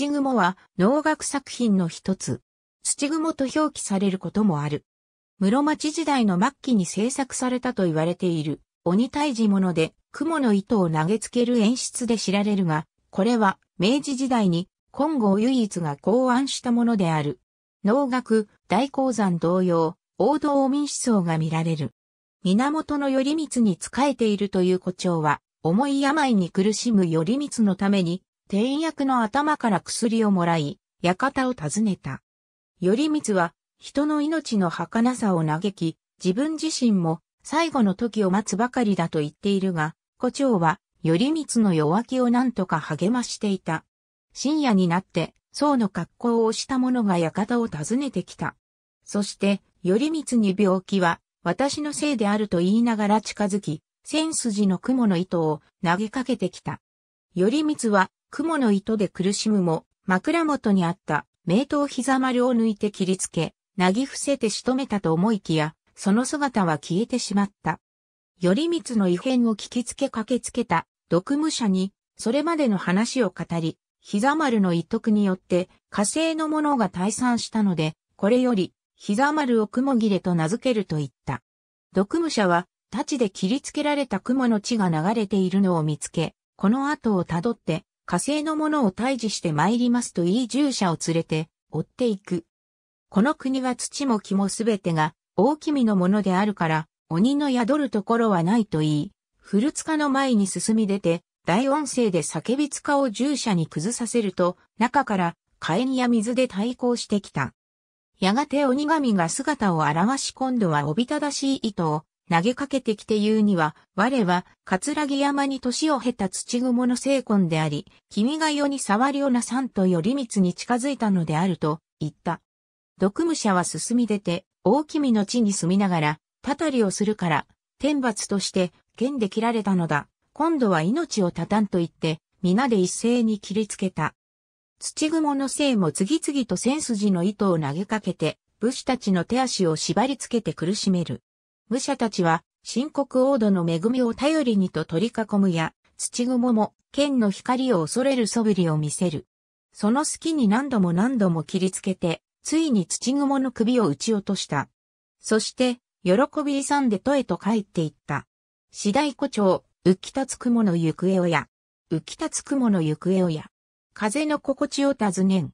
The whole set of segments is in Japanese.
土雲は能楽作品の一つ。土雲と表記されることもある。室町時代の末期に制作されたと言われている鬼退治物で雲の糸を投げつける演出で知られるが、これは明治時代に金剛唯一が考案したものである。能楽、大鉱山同様、王道民思想が見られる。源頼光に仕えているという誇張は、重い病に苦しむ頼光のために、天役の頭から薬をもらい、館を訪ねた。頼光は、人の命の儚さを嘆き、自分自身も最後の時を待つばかりだと言っているが、胡蝶は、頼光の弱気を何とか励ましていた。深夜になって、僧の格好をした者が館を訪ねてきた。そして、頼光に病気は、私のせいであると言いながら近づき、千筋の雲の糸を投げかけてきた。頼光は、雲の糸で苦しむも、枕元にあった名刀膝丸を抜いて切りつけ、なぎ伏せて仕留めたと思いきや、その姿は消えてしまった。頼光の異変を聞きつけ駆けつけた、毒武者に、それまでの話を語り、膝丸の一徳によって火星のものが退散したので、これより膝丸を雲切れと名付けると言った。毒武者は、太刀で切りつけられた雲の血が流れているのを見つけ、この後をたどって火星の者を退治して参りますと言い従者を連れて、追っていく。この国は土も木もすべてが、大きみのものであるから、鬼の宿るところはないと言い、古塚の前に進み出て、大音声で叫び塚を従者に崩させると、中から火炎や水で対抗してきた。やがて鬼神が姿を現し今度はおびただしい糸を投げかけてきて言うには、我は、葛城山に年を経た土雲の精魂であり、君が世に触るような三んとより密に近づいたのであると、言った。毒武者は進み出て、大君の地に住みながら、たたりをするから、天罰として、剣で切られたのだ。今度は命を絶たんと言って、皆で一斉に切りつけた。土雲の精も次々と千筋の糸を投げかけて、武士たちの手足を縛りつけて苦しめる。武者たちは、新国王土の恵みを頼りにと取り囲むや、土雲も剣の光を恐れる素振りを見せる。その隙に何度も何度も切りつけて、ついに土雲の首を打ち落とした。そして、喜び勇んで都へと帰っていった。次第古町、浮き立つ雲の行方をや。浮き立つ雲の行方をや。風の心地を尋ねん。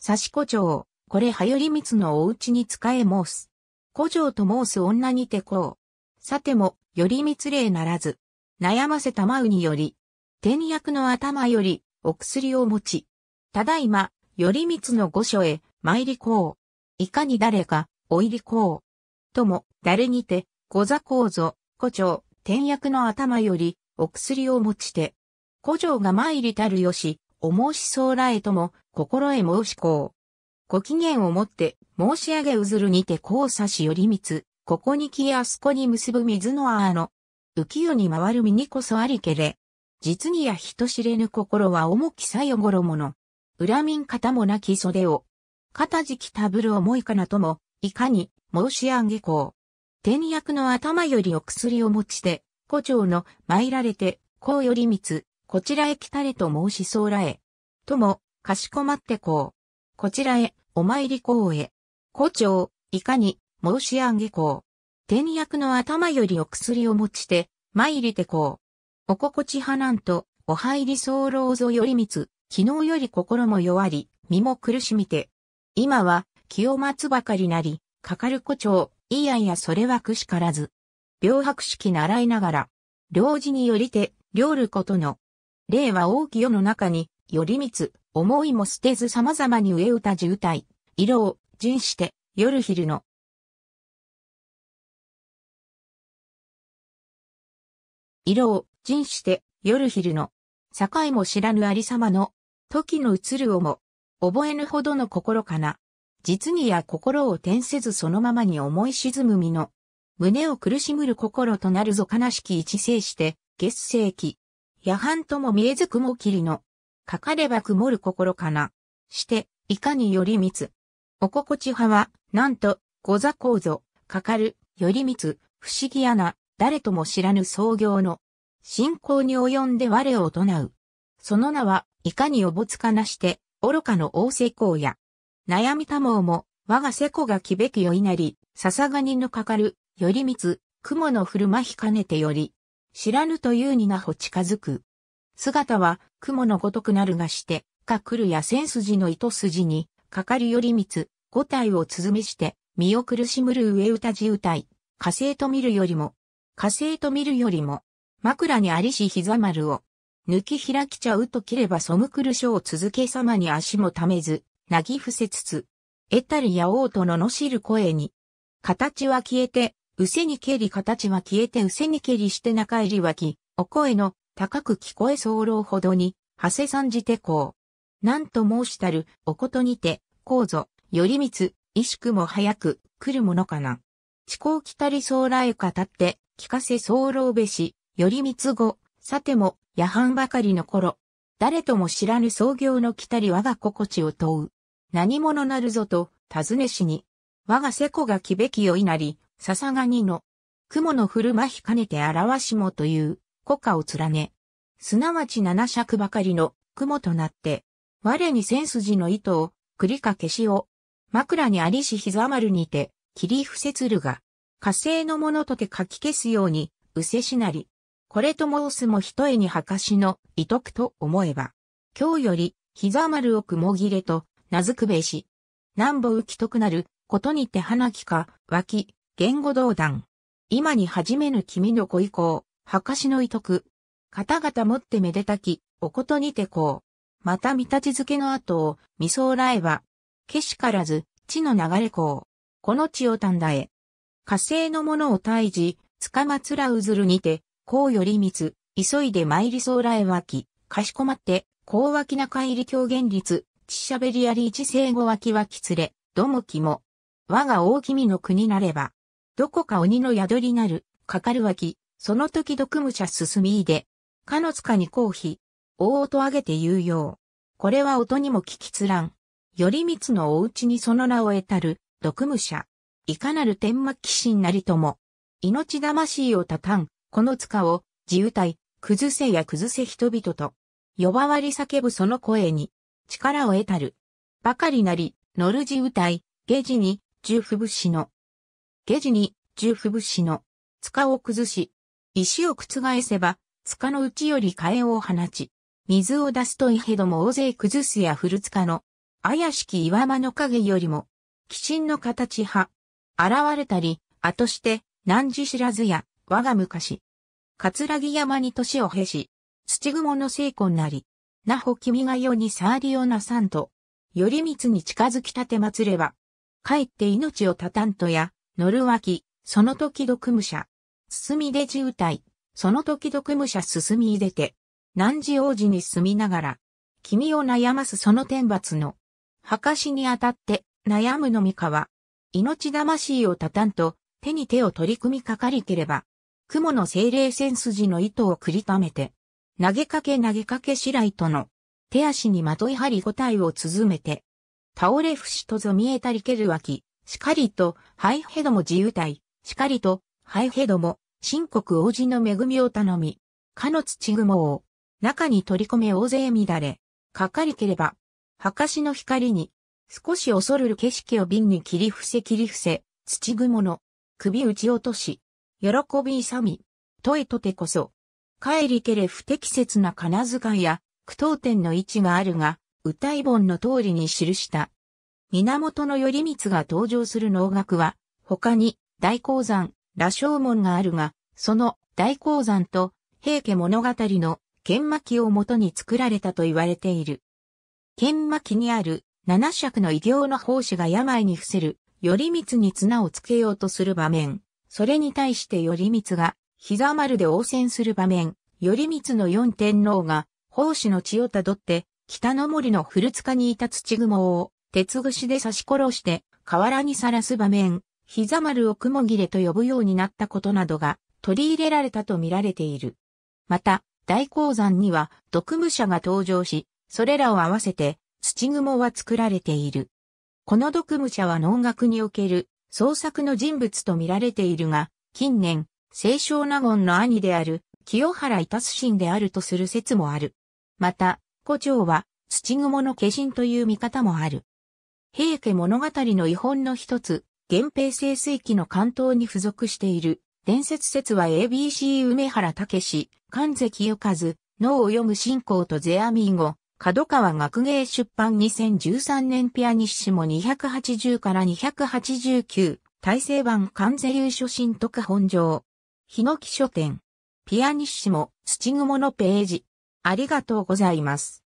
刺し古町、これはより蜜つのおうちに使え申す。古城と申す女にてこう。さても、より密霊ならず。悩ませたまうにより、天薬の頭より、お薬を持ち。ただいま、より密の御所へ、参りこう。いかに誰か、お入りこう。とも、誰にて、ご座こうぞ、古城、天薬の頭より、お薬を持ちて。古城が参りたるよし、お申しそうらえとも、心へ申しこう。ご機嫌をもって、申し上げうずるにて交差しみつ、ここに来やすこに結ぶ水のああの、浮世に回る身にこそありけれ。実にや人知れぬ心は重きさよごろもの。恨みん方もなき袖を。かたじきたぶる思いかなとも、いかに、申し上げこう。天薬の頭よりお薬を持ちて、胡蝶の参られて、こうよりみつ、こちらへ来たれと申しそうらえ。とも、かしこまってこう。こちらへ、お参り行へ。胡蝶、いかに、申し上げ行。天役の頭よりお薬を持ちて、参りて行。お心地派なんと、お入り候ぞより密、昨日より心も弱り、身も苦しみて。今は、気を待つばかりなり、かかる胡蝶、いやいやそれはくしからず。病白式習いながら、領事によりて、領ることの。例は大き世の中に、よりみつ、思いも捨てず様々に植え歌渋滞、色を、尽して、夜昼の。色を、尽して、夜昼の。境も知らぬありさまの、時の移るをも、覚えぬほどの心かな。実にや心を転せずそのままに思い沈む身の、胸を苦しむる心となるぞ悲しき一世して、月世紀。夜半とも見えず雲霧の、かかれば曇る心かな。して、いかによりみつ。お心地派は、なんと、ご座構造、かかる、よりみつ、不思議やな、誰とも知らぬ創業の、信仰に及んで我を唱う。その名は、いかにおぼつかなして、愚かの大成公や。悩みたもうも、我が世故がきべきよいなり、笹がにのかかる、よりみつ、雲の振る舞ひかねてより、知らぬというになほ近づく。姿は雲のごとくなるがして、か来るや千筋の糸筋に、かかりより密つ、五体をつづめして、身を苦しむる上歌じ歌い、火星と見るよりも、火星と見るよりも、枕にありし膝丸を、抜き開きちゃうと切れば背くる書を続け様に足もためず、なぎ伏せつつ、得たりやとののしる声に、形は消えて、うせにけり形は消えてうせにけりして中入りわき、お声の高く聞こえ候ほどに、長谷んじてこう。なんと申したる、おことにて、こうぞ、よりみつ、意識も早く、来るものかな。地高来たり候来語って、聞かせ候べし、よりみつ語、さても、夜半ばかりの頃、誰とも知らぬ創業の来たり我が心地を問う。何者なるぞと、尋ねしに。我が瀬古がきべきよいなり、ささがにの。雲の降る舞ひかねて表しもという。古家を連ね、すなわち七尺ばかりの雲となって、我に千筋の糸を、繰りかけしを、枕にありし膝丸にて、霧伏せつるが、火星のものとてかき消すように、うせしなり。これと申すもひとえにはかしの、糸くと思えば、今日より、膝丸を雲切れと、名付くべし。南北浮きとくなる、ことにて花木か、脇、言語道断。今に始めぬ君のご意向。墓師の遺徳。方々もってめでたき、おことにてこう。また見立ち付けの後を、見そうらえば、けしからず、地の流れこう。この地をたんだえ。火星のものを退治、つかまつらうずるにて、こうよりみつ、急いで参りそうらえわき、かしこまって、こうわきなかいり狂言率、ちしゃべりあり一生後わきわきつれ、どもきも。我が大君の国なれば、どこか鬼の宿りなる、かかるわき、その時毒武者進みで、かのつかに公費、大音上げて言うよう。これは音にも聞きつらん。よりみつのおうちにその名を得たる、毒武者。いかなる天幕騎士なりとも。命魂をたたん、この塚を、自由体、崩せや崩せ人々と。呼ばわり叫ぶその声に、力を得たる。ばかりなり、乗る自由体、下地に、重不物資の。下地に、重不物資の。塚を崩し、石を覆せば、塚のうちより替えを放ち、水を出すといへども大勢崩すや古塚の、怪しき岩間の影よりも、鬼神の形派、現れたり、後して、何時知らずや、我が昔。桂木山に年を経し、土雲の聖子なり、なほ君が世にサりをなさんと、より密に近づき立て祭れば、帰って命を絶たんとや、乗るわき、その時毒武者。進み出渋滞、その時々武者進み出て、何時王子に住みながら、君を悩ますその天罰の、墓しにあたって悩むのみかは、命魂をたたんと、手に手を取り組みかかりければ、雲の精霊戦筋の糸を繰りためて、投げかけ投げかけ白との、手足にまとい張り答えを続めて、倒れ伏しとぞ見えたりけるわき、しかりと、ハイヘドも自由体、しかりと、ハイヘドも、深国王子の恵みを頼み、かの土雲を、中に取り込め大勢乱れ、かかりければ、墓しの光に、少し恐るる景色を瓶に切り伏せ切り伏せ、土雲の、首打ち落とし、喜び勇み、とえとてこそ、帰りけれ不適切な金遣いや、苦闘点の位置があるが、歌い本の通りに記した。源頼光が登場する能楽は、他に、大鉱山、羅生門があるが、その大鉱山と平家物語の剣巻をもとに作られたと言われている。剣巻にある七尺の異形の奉仕が病に伏せる、頼光に綱をつけようとする場面、それに対して頼光が膝丸で応戦する場面、頼光の四天皇が奉仕の血をたどって北の森の古塚にいた土雲を鉄串で刺し殺して河原にさらす場面、膝丸を雲切れと呼ぶようになったことなどが取り入れられたと見られている。また、大鉱山には毒武者が登場し、それらを合わせて土雲は作られている。この毒武者は農学における創作の人物と見られているが、近年、清少納言の兄である清原伊達す神であるとする説もある。また、古蝶は土雲の化身という見方もある。平家物語の遺本の一つ、源平清水期の関東に付属している、伝説説は ABC 梅原武神関ゆかず、脳を読む信仰とゼアミーゴ、角川学芸出版2013年ピアニッシモ280から289、大成版関税優初心特本上。日野木書店。ピアニッシモ、土雲のページ。ありがとうございます。